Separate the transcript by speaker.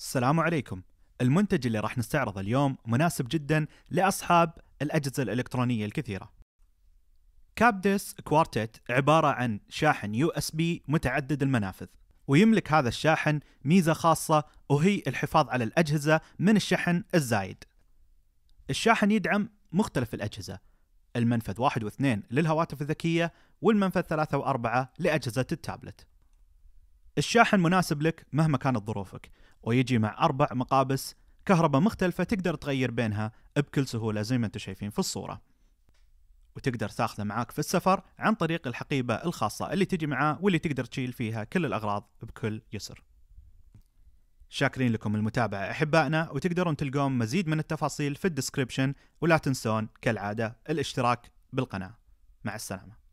Speaker 1: السلام عليكم المنتج اللي راح نستعرضه اليوم مناسب جدا لأصحاب الأجهزة الإلكترونية الكثيرة كابدس كوارتت عبارة عن شاحن يو اس بي متعدد المنافذ ويملك هذا الشاحن ميزة خاصة وهي الحفاظ على الأجهزة من الشحن الزايد الشاحن يدعم مختلف الأجهزة المنفذ 1 و2 للهواتف الذكية والمنفذ 3 و4 لأجهزة التابلت الشاحن مناسب لك مهما كانت ظروفك ويجي مع أربع مقابس كهرباء مختلفة تقدر تغير بينها بكل سهولة زي ما انتم شايفين في الصورة وتقدر تاخذه معاك في السفر عن طريق الحقيبة الخاصة اللي تجي معاه واللي تقدر تشيل فيها كل الأغراض بكل يسر شاكرين لكم المتابعة أحبائنا وتقدرون تلقون مزيد من التفاصيل في الديسكريبشن ولا تنسون كالعادة الاشتراك بالقناة مع السلامة